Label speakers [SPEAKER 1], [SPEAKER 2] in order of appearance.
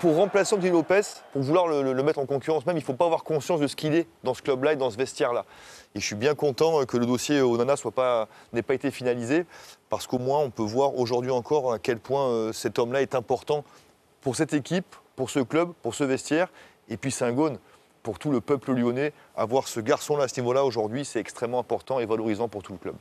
[SPEAKER 1] Pour remplacer Anthony Lopez, pour vouloir le, mettre en concurrence même, il ne faut pas avoir conscience de ce qu'il est dans ce club-là et dans ce vestiaire-là. Et je suis bien content euh, que le dossier euh, Onana n'ait pas été finalisé, parce qu'au moins on peut voir aujourd'hui encore à quel point euh, cet homme-là est important pour cette équipe, pour ce club, pour ce vestiaire, et puis Saint-Gaune, pour tout le peuple lyonnais. Avoir ce garçon-là à ce niveau-là aujourd'hui, c'est extrêmement important et valorisant pour tout le club.